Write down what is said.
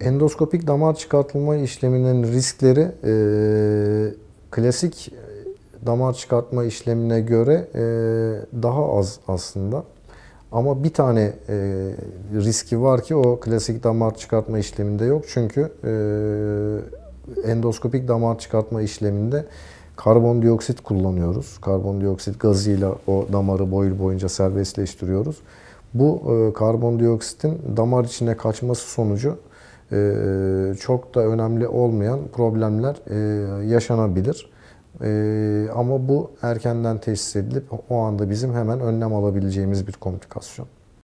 Endoskopik damar çıkartılma işleminin riskleri e, klasik damar çıkartma işlemine göre e, daha az aslında. Ama bir tane e, riski var ki o klasik damar çıkartma işleminde yok. Çünkü e, endoskopik damar çıkartma işleminde karbondioksit kullanıyoruz. Karbondioksit gazıyla o damarı boyu boyunca serbestleştiriyoruz. Bu e, karbondioksitin damar içine kaçması sonucu ee, çok da önemli olmayan problemler e, yaşanabilir. Ee, ama bu erkenden teşhis edilip o anda bizim hemen önlem alabileceğimiz bir komplikasyon.